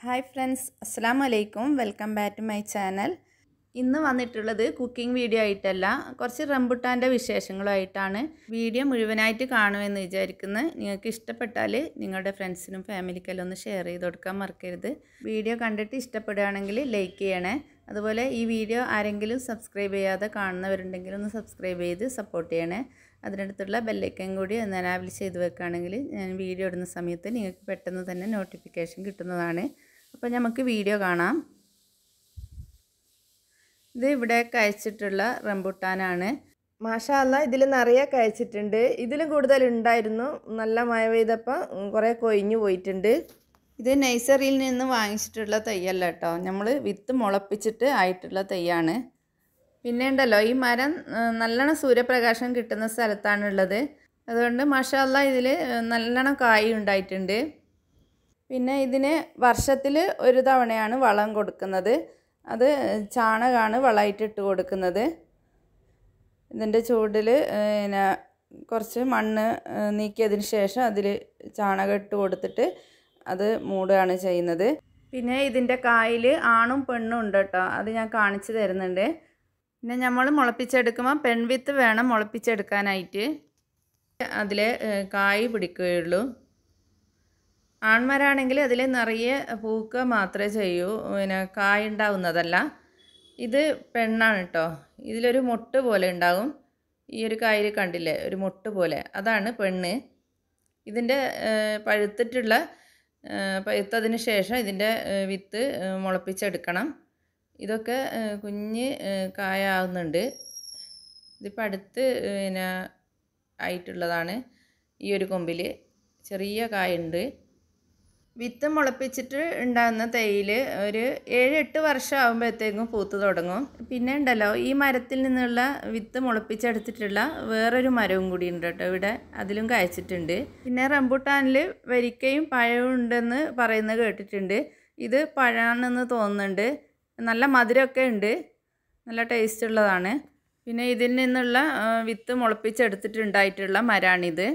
hi friends അസ്സാം വലൈക്കും welcome back to my channel ഇന്ന് വന്നിട്ടുള്ളത് കുക്കിംഗ് വീഡിയോ ആയിട്ടല്ല കുറച്ച് റംബുട്ടാൻ്റെ വിശേഷങ്ങളുമായിട്ടാണ് വീഡിയോ മുഴുവനായിട്ട് കാണുമെന്ന് വിചാരിക്കുന്നത് നിങ്ങൾക്ക് ഇഷ്ടപ്പെട്ടാൽ നിങ്ങളുടെ ഫ്രണ്ട്സിനും ഫാമിലിക്കെല്ലാം ഒന്ന് ഷെയർ ചെയ്ത് കൊടുക്കാൻ മറക്കരുത് വീഡിയോ കണ്ടിട്ട് ഇഷ്ടപ്പെടുകയാണെങ്കിൽ ലൈക്ക് ചെയ്യണേ അതുപോലെ ഈ വീഡിയോ ആരെങ്കിലും സബ്സ്ക്രൈബ് ചെയ്യാതെ കാണുന്നവരുണ്ടെങ്കിൽ ഒന്ന് സബ്സ്ക്രൈബ് ചെയ്ത് സപ്പോർട്ട് ചെയ്യണേ അതിനടുത്തുള്ള ബെല്ലൈക്കൻ കൂടി ഒന്ന് അനാബിൾ ചെയ്ത് വെക്കുകയാണെങ്കിൽ ഞാൻ വീഡിയോ ഇടുന്ന സമയത്ത് നിങ്ങൾക്ക് പെട്ടെന്ന് തന്നെ നോട്ടിഫിക്കേഷൻ കിട്ടുന്നതാണ് അപ്പം നമുക്ക് വീഡിയോ കാണാം ഇത് ഇവിടെ കഴിച്ചിട്ടുള്ള റംബുട്ടാനാണ് മാഷാല്ല ഇതിൽ നിറയെ കഴിച്ചിട്ടുണ്ട് ഇതിലും കൂടുതൽ ഉണ്ടായിരുന്നു നല്ല മഴ പെയ്തപ്പം കുറേ കൊയിഞ്ഞു പോയിട്ടുണ്ട് ഇത് നഴ്സറിയിൽ നിന്ന് വാങ്ങിച്ചിട്ടുള്ള തയ്യല്ല കേട്ടോ നമ്മൾ വിത്ത് മുളപ്പിച്ചിട്ട് ആയിട്ടുള്ള തയ്യാണ് പിന്നെ ഉണ്ടല്ലോ ഈ മരം നല്ലോണം സൂര്യപ്രകാശം കിട്ടുന്ന സ്ഥലത്താണുള്ളത് അതുകൊണ്ട് മാഷാല്ല ഇതിൽ നല്ലോണം കായ ഉണ്ടായിട്ടുണ്ട് പിന്നെ ഇതിന് വർഷത്തിൽ ഒരു തവണയാണ് വളം കൊടുക്കുന്നത് അത് ചാണകമാണ് വളമായിട്ടിട്ട് കൊടുക്കുന്നത് ഇതിൻ്റെ ചൂടിൽ പിന്നെ കുറച്ച് മണ്ണ് നീക്കിയതിന് ശേഷം അതിൽ ചാണകം ഇട്ട് കൊടുത്തിട്ട് അത് മൂടുകയാണ് ചെയ്യുന്നത് പിന്നെ ഇതിൻ്റെ കായിൽ ആണും പെണ്ണും ഉണ്ട് കേട്ടോ അത് ഞാൻ കാണിച്ചു തരുന്നുണ്ട് പിന്നെ നമ്മൾ മുളപ്പിച്ചെടുക്കുമ്പോൾ പെൺവിത്ത് വേണം മുളപ്പിച്ചെടുക്കാനായിട്ട് അതിലെ കായ് പിടിക്കുകയുള്ളൂ ആൺമരാണെങ്കിൽ അതിൽ നിറയെ പൂക്കുക മാത്രമേ ചെയ്യൂ പിന്നെ കായ ഉണ്ടാവുന്നതല്ല ഇത് പെണ്ണാണ് കേട്ടോ ഇതിലൊരു മുട്ട് പോലെ ഉണ്ടാകും ഈ ഒരു കായൽ കണ്ടില്ലേ ഒരു മുട്ട് പോലെ അതാണ് പെണ്ണ് ഇതിൻ്റെ പഴുത്തിട്ടുള്ള പഴുത്തതിന് ശേഷം ഇതിൻ്റെ വിത്ത് മുളപ്പിച്ചെടുക്കണം ഇതൊക്കെ കുഞ്ഞ് കായാവുന്നുണ്ട് ഇതിപ്പോൾ അടുത്ത് പിന്നെ ആയിട്ടുള്ളതാണ് ഈ ഒരു കൊമ്പിൽ ചെറിയ കായുണ്ട് വിത്ത് മുളപ്പിച്ചിട്ട് ഉണ്ടാകുന്ന തൈയിൽ ഒരു ഏഴ് എട്ട് വർഷം ആകുമ്പോഴത്തേക്കും പൂത്ത് തുടങ്ങും പിന്നെ ഉണ്ടല്ലോ ഈ മരത്തിൽ നിന്നുള്ള വിത്ത് മുളപ്പിച്ചെടുത്തിട്ടുള്ള വേറൊരു മരവും കൂടി ഉണ്ട് കേട്ടോ ഇവിടെ അതിലും കായ്ച്ചിട്ടുണ്ട് പിന്നെ റംബുട്ടാനിൽ വരിക്കയും പഴവും ഉണ്ടെന്ന് പറയുന്നത് കേട്ടിട്ടുണ്ട് ഇത് പഴമാണെന്ന് തോന്നുന്നുണ്ട് നല്ല മധുരമൊക്കെ ഉണ്ട് നല്ല ടേസ്റ്റ് ഉള്ളതാണ് പിന്നെ ഇതിൽ നിന്നുള്ള വിത്ത് മുളപ്പിച്ചെടുത്തിട്ടുണ്ടായിട്ടുള്ള മരമാണിത്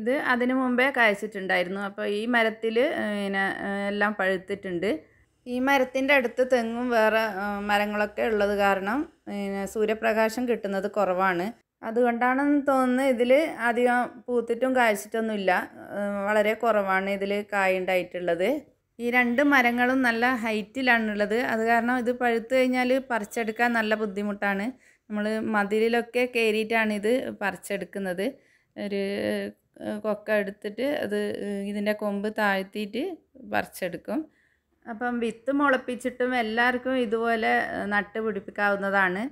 ഇത് അതിനു മുമ്പേ കായ്ച്ചിട്ടുണ്ടായിരുന്നു അപ്പോൾ ഈ മരത്തിൽ പിന്നെ എല്ലാം പഴുത്തിട്ടുണ്ട് ഈ മരത്തിൻ്റെ അടുത്ത് തെങ്ങും വേറെ മരങ്ങളൊക്കെ ഉള്ളത് കാരണം പിന്നെ സൂര്യപ്രകാശം കിട്ടുന്നത് കുറവാണ് അതുകൊണ്ടാണെന്ന് തോന്നുന്നത് ഇതിൽ അധികം പൂത്തിട്ടും കായ്ച്ചിട്ടൊന്നുമില്ല വളരെ കുറവാണ് ഇതിൽ കായുണ്ടായിട്ടുള്ളത് ഈ രണ്ട് മരങ്ങളും നല്ല ഹൈറ്റിലാണുള്ളത് അത് കാരണം ഇത് പഴുത്ത് കഴിഞ്ഞാൽ പറിച്ചെടുക്കാൻ നല്ല ബുദ്ധിമുട്ടാണ് നമ്മൾ മതിലിലൊക്കെ കയറിയിട്ടാണ് ഇത് പറിച്ചെടുക്കുന്നത് ഒരു കൊക്ക എടുത്തിട്ട് അത് ഇതിൻ്റെ കൊമ്പ് താഴ്ത്തിയിട്ട് പറിച്ചെടുക്കും അപ്പം വിത്ത് മുളപ്പിച്ചിട്ടും എല്ലാവർക്കും ഇതുപോലെ നട്ട് പിടിപ്പിക്കാവുന്നതാണ്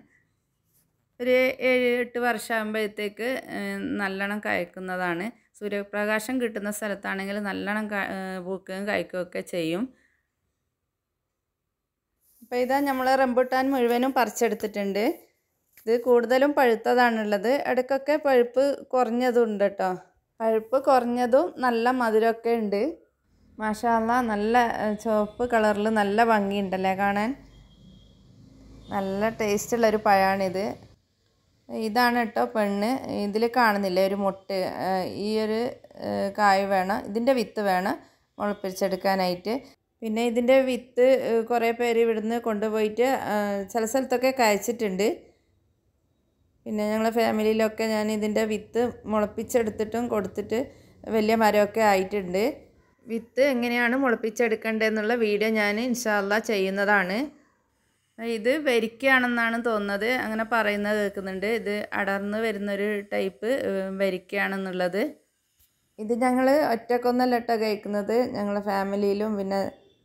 ഒരു ഏഴ് എട്ട് വർഷമാകുമ്പോഴത്തേക്ക് നല്ലോണം കായ്ക്കുന്നതാണ് സൂര്യപ്രകാശം കിട്ടുന്ന സ്ഥലത്താണെങ്കിൽ നല്ലോണം പൂക്കുകയും കായ്ക്കുകയൊക്കെ ചെയ്യും അപ്പോൾ ഇതാ നമ്മൾ റംബുട്ടാൻ മുഴുവനും പറിച്ചെടുത്തിട്ടുണ്ട് ഇത് കൂടുതലും പഴുത്തതാണുള്ളത് ഇടയ്ക്കൊക്കെ പഴുപ്പ് കുറഞ്ഞതുണ്ട് കേട്ടോ പഴുപ്പ് കുറഞ്ഞതും നല്ല മധുരമൊക്കെ ഉണ്ട് മാഷാല്ല നല്ല ചുവപ്പ് കളറിൽ നല്ല ഭംഗിയുണ്ടല്ലേ കാണാൻ നല്ല ടേസ്റ്റുള്ളൊരു പഴമാണിത് ഇതാണ് കേട്ടോ പെണ്ണ് ഇതിൽ കാണുന്നില്ല ഒരു മുട്ട് ഈ ഒരു കായ് വേണം ഇതിൻ്റെ വിത്ത് വേണം മുളപ്പിച്ചെടുക്കാനായിട്ട് പിന്നെ ഇതിൻ്റെ വിത്ത് കുറേ പേര് ഇവിടുന്ന് കൊണ്ടുപോയിട്ട് ചില സ്ഥലത്തൊക്കെ കായ്ച്ചിട്ടുണ്ട് പിന്നെ ഞങ്ങളെ ഫാമിലിയിലൊക്കെ ഞാൻ ഇതിൻ്റെ വിത്ത് മുളപ്പിച്ചെടുത്തിട്ടും കൊടുത്തിട്ട് വലിയ മരമൊക്കെ ആയിട്ടുണ്ട് വിത്ത് എങ്ങനെയാണ് മുളപ്പിച്ചെടുക്കേണ്ടതെന്നുള്ള വീഡിയോ ഞാൻ ഇൻഷാല്ല ചെയ്യുന്നതാണ് ഇത് വരിക്കയാണെന്നാണ് തോന്നുന്നത് അങ്ങനെ പറയുന്നത് കേൾക്കുന്നുണ്ട് ഇത് അടർന്ന് വരുന്നൊരു ടൈപ്പ് വരിക്കയാണെന്നുള്ളത് ഇത് ഞങ്ങൾ ഒറ്റക്കൊന്നല്ല കേൾക്കുന്നത് കഴിക്കുന്നത് ഞങ്ങളെ ഫാമിലിയിലും പിന്നെ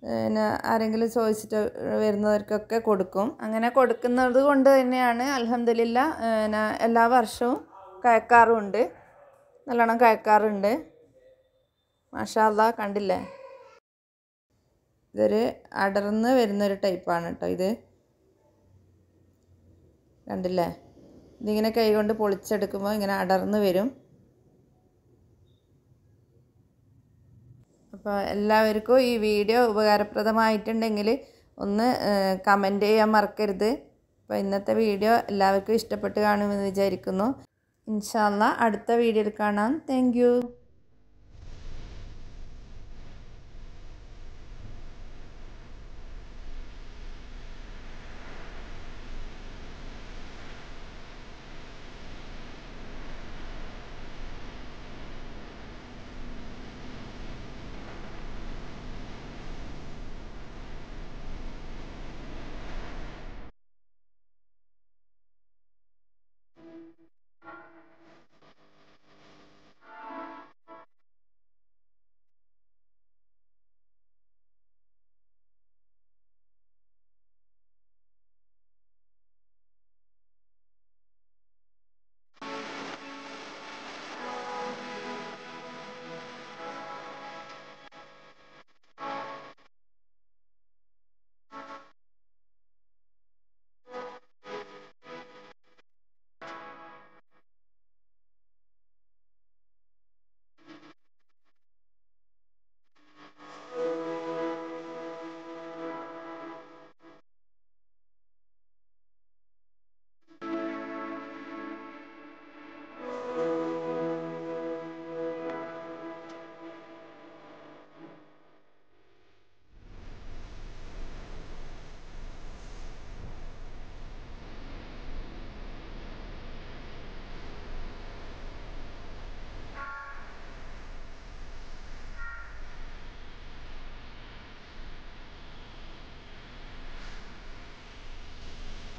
പിന്നെ ആരെങ്കിലും ചോദിച്ചിട്ട് വരുന്നവർക്കൊക്കെ കൊടുക്കും അങ്ങനെ കൊടുക്കുന്നത് കൊണ്ട് തന്നെയാണ് അലഹമ്മദില്ല പിന്നെ എല്ലാ വർഷവും കയക്കാറുമുണ്ട് നല്ലോണം കയക്കാറുണ്ട് മാഷാല്ല കണ്ടില്ലേ ഇതൊരു അടർന്ന് വരുന്നൊരു ടൈപ്പാണ് കേട്ടോ ഇത് കണ്ടില്ലേ ഇതിങ്ങനെ കൈ കൊണ്ട് പൊളിച്ചെടുക്കുമ്പോൾ ഇങ്ങനെ അടർന്ന് വരും അപ്പോൾ എല്ലാവർക്കും ഈ വീഡിയോ ഉപകാരപ്രദമായിട്ടുണ്ടെങ്കിൽ ഒന്ന് കമൻറ്റ് ചെയ്യാൻ മറക്കരുത് അപ്പോൾ ഇന്നത്തെ വീഡിയോ എല്ലാവർക്കും ഇഷ്ടപ്പെട്ട് കാണുമെന്ന് വിചാരിക്കുന്നു ഇൻഷാല്ല അടുത്ത വീഡിയോയിൽ കാണാം താങ്ക്